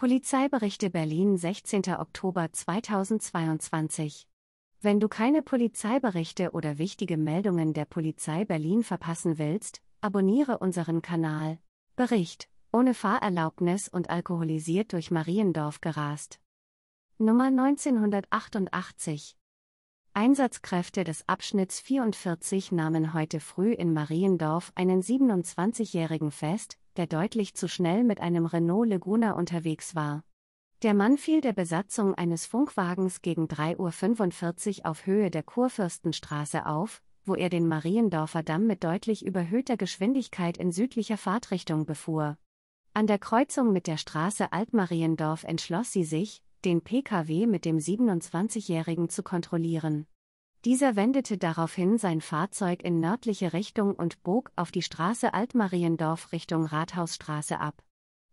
Polizeiberichte Berlin 16. Oktober 2022 Wenn du keine Polizeiberichte oder wichtige Meldungen der Polizei Berlin verpassen willst, abonniere unseren Kanal. Bericht ohne Fahrerlaubnis und alkoholisiert durch Mariendorf gerast. Nummer 1988 Einsatzkräfte des Abschnitts 44 nahmen heute früh in Mariendorf einen 27-Jährigen fest, der deutlich zu schnell mit einem Renault Laguna unterwegs war. Der Mann fiel der Besatzung eines Funkwagens gegen 3.45 Uhr auf Höhe der Kurfürstenstraße auf, wo er den Mariendorfer Damm mit deutlich überhöhter Geschwindigkeit in südlicher Fahrtrichtung befuhr. An der Kreuzung mit der Straße Altmariendorf entschloss sie sich, den Pkw mit dem 27-Jährigen zu kontrollieren. Dieser wendete daraufhin sein Fahrzeug in nördliche Richtung und bog auf die Straße Altmariendorf Richtung Rathausstraße ab.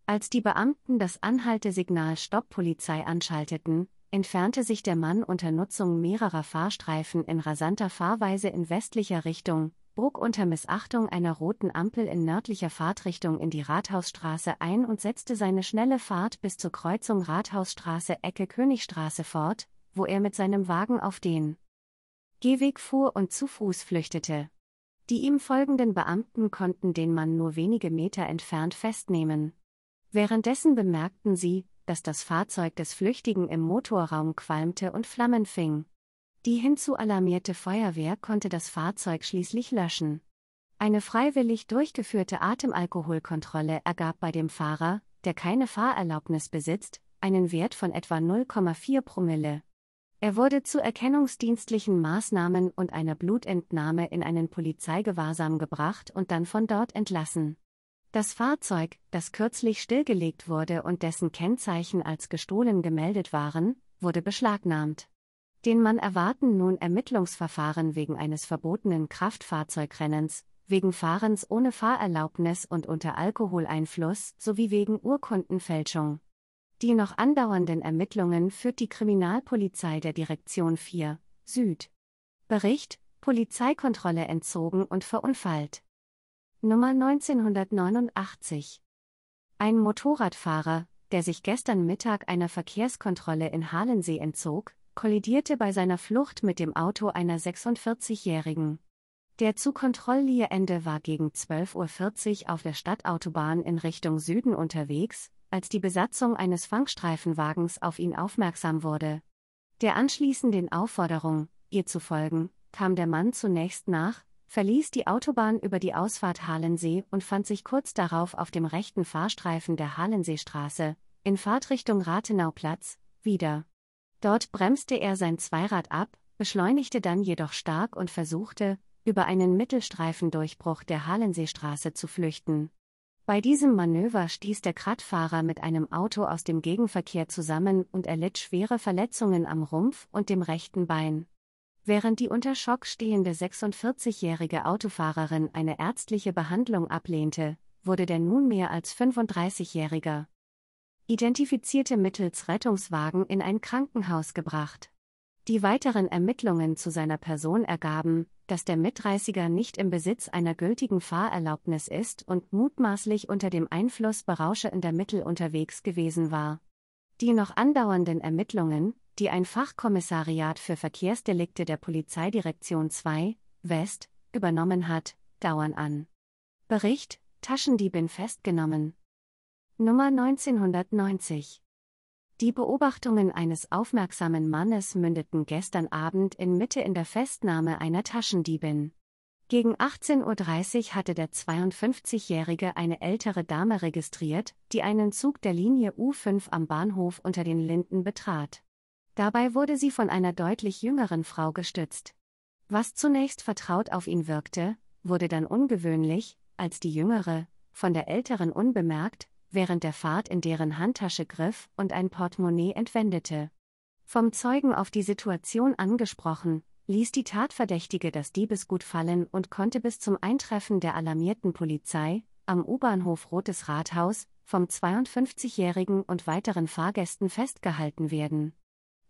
Als die Beamten das Anhaltesignal Stopp Polizei anschalteten, entfernte sich der Mann unter Nutzung mehrerer Fahrstreifen in rasanter Fahrweise in westlicher Richtung, bog unter Missachtung einer roten Ampel in nördlicher Fahrtrichtung in die Rathausstraße ein und setzte seine schnelle Fahrt bis zur Kreuzung Rathausstraße Ecke Königstraße fort, wo er mit seinem Wagen auf den Gehweg fuhr und zu Fuß flüchtete. Die ihm folgenden Beamten konnten den Mann nur wenige Meter entfernt festnehmen. Währenddessen bemerkten sie, dass das Fahrzeug des Flüchtigen im Motorraum qualmte und Flammen fing. Die hinzu alarmierte Feuerwehr konnte das Fahrzeug schließlich löschen. Eine freiwillig durchgeführte Atemalkoholkontrolle ergab bei dem Fahrer, der keine Fahrerlaubnis besitzt, einen Wert von etwa 0,4 Promille. Er wurde zu erkennungsdienstlichen Maßnahmen und einer Blutentnahme in einen Polizeigewahrsam gebracht und dann von dort entlassen. Das Fahrzeug, das kürzlich stillgelegt wurde und dessen Kennzeichen als gestohlen gemeldet waren, wurde beschlagnahmt. Den Mann erwarten nun Ermittlungsverfahren wegen eines verbotenen Kraftfahrzeugrennens, wegen Fahrens ohne Fahrerlaubnis und unter Alkoholeinfluss sowie wegen Urkundenfälschung. Die noch andauernden Ermittlungen führt die Kriminalpolizei der Direktion 4 Süd. Bericht Polizeikontrolle entzogen und verunfallt. Nummer 1989. Ein Motorradfahrer, der sich gestern Mittag einer Verkehrskontrolle in Halensee entzog, kollidierte bei seiner Flucht mit dem Auto einer 46-Jährigen. Der zu Kontrollierende war gegen 12.40 Uhr auf der Stadtautobahn in Richtung Süden unterwegs, als die Besatzung eines Fangstreifenwagens auf ihn aufmerksam wurde. Der anschließenden Aufforderung, ihr zu folgen, kam der Mann zunächst nach, verließ die Autobahn über die Ausfahrt Halensee und fand sich kurz darauf auf dem rechten Fahrstreifen der Halenseestraße, in Fahrtrichtung Rathenauplatz, wieder. Dort bremste er sein Zweirad ab, beschleunigte dann jedoch stark und versuchte, über einen Mittelstreifendurchbruch der Halenseestraße zu flüchten. Bei diesem Manöver stieß der Kradfahrer mit einem Auto aus dem Gegenverkehr zusammen und erlitt schwere Verletzungen am Rumpf und dem rechten Bein. Während die unter Schock stehende 46-jährige Autofahrerin eine ärztliche Behandlung ablehnte, wurde der nunmehr als 35-jähriger identifizierte mittels Rettungswagen in ein Krankenhaus gebracht. Die weiteren Ermittlungen zu seiner Person ergaben, dass der Mitreißiger nicht im Besitz einer gültigen Fahrerlaubnis ist und mutmaßlich unter dem Einfluss berauschender Mittel unterwegs gewesen war. Die noch andauernden Ermittlungen, die ein Fachkommissariat für Verkehrsdelikte der Polizeidirektion 2 West übernommen hat, dauern an. Bericht Taschendiebin festgenommen. Nummer 1990 die Beobachtungen eines aufmerksamen Mannes mündeten gestern Abend in Mitte in der Festnahme einer Taschendiebin. Gegen 18.30 Uhr hatte der 52-Jährige eine ältere Dame registriert, die einen Zug der Linie U5 am Bahnhof unter den Linden betrat. Dabei wurde sie von einer deutlich jüngeren Frau gestützt. Was zunächst vertraut auf ihn wirkte, wurde dann ungewöhnlich, als die jüngere, von der älteren unbemerkt, während der Fahrt in deren Handtasche griff und ein Portemonnaie entwendete. Vom Zeugen auf die Situation angesprochen, ließ die Tatverdächtige das Diebesgut fallen und konnte bis zum Eintreffen der alarmierten Polizei am U-Bahnhof Rotes Rathaus vom 52-jährigen und weiteren Fahrgästen festgehalten werden.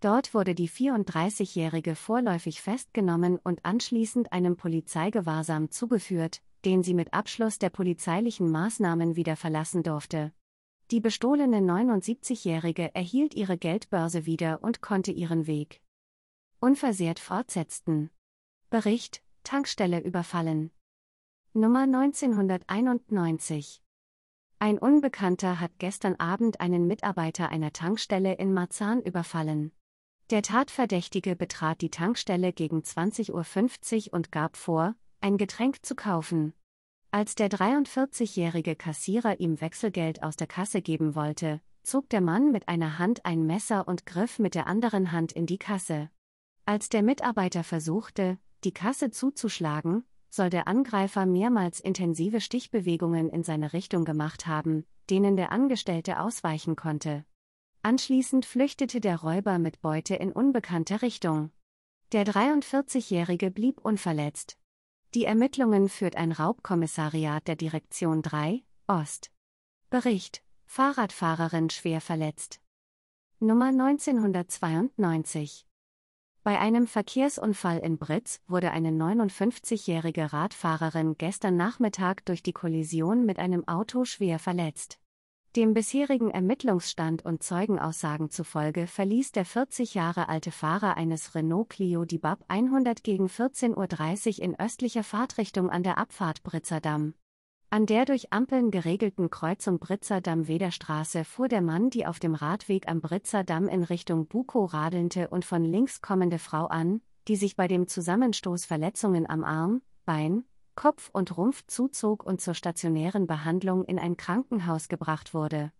Dort wurde die 34-jährige vorläufig festgenommen und anschließend einem Polizeigewahrsam zugeführt, den sie mit Abschluss der polizeilichen Maßnahmen wieder verlassen durfte. Die bestohlene 79-Jährige erhielt ihre Geldbörse wieder und konnte ihren Weg unversehrt fortsetzten. Bericht: Tankstelle überfallen. Nummer 1991. Ein Unbekannter hat gestern Abend einen Mitarbeiter einer Tankstelle in Marzahn überfallen. Der Tatverdächtige betrat die Tankstelle gegen 20.50 Uhr und gab vor, ein Getränk zu kaufen. Als der 43-jährige Kassierer ihm Wechselgeld aus der Kasse geben wollte, zog der Mann mit einer Hand ein Messer und griff mit der anderen Hand in die Kasse. Als der Mitarbeiter versuchte, die Kasse zuzuschlagen, soll der Angreifer mehrmals intensive Stichbewegungen in seine Richtung gemacht haben, denen der Angestellte ausweichen konnte. Anschließend flüchtete der Räuber mit Beute in unbekannte Richtung. Der 43-Jährige blieb unverletzt. Die Ermittlungen führt ein Raubkommissariat der Direktion 3, Ost. Bericht: Fahrradfahrerin schwer verletzt. Nummer 1992. Bei einem Verkehrsunfall in Britz wurde eine 59-jährige Radfahrerin gestern Nachmittag durch die Kollision mit einem Auto schwer verletzt. Dem bisherigen Ermittlungsstand und Zeugenaussagen zufolge verließ der 40 Jahre alte Fahrer eines Renault Clio die BAP 100 gegen 14.30 Uhr in östlicher Fahrtrichtung an der Abfahrt Britzerdamm. An der durch Ampeln geregelten Kreuzung Britzerdamm-Wederstraße fuhr der Mann die auf dem Radweg am Britzerdamm in Richtung Buko radelnde und von links kommende Frau an, die sich bei dem Zusammenstoß Verletzungen am Arm, Bein, Kopf und Rumpf zuzog und zur stationären Behandlung in ein Krankenhaus gebracht wurde.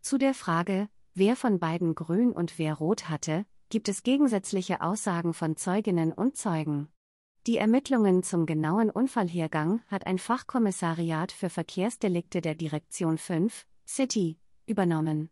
Zu der Frage, wer von beiden grün und wer rot hatte, gibt es gegensätzliche Aussagen von Zeuginnen und Zeugen. Die Ermittlungen zum genauen Unfallhergang hat ein Fachkommissariat für Verkehrsdelikte der Direktion 5, City, übernommen.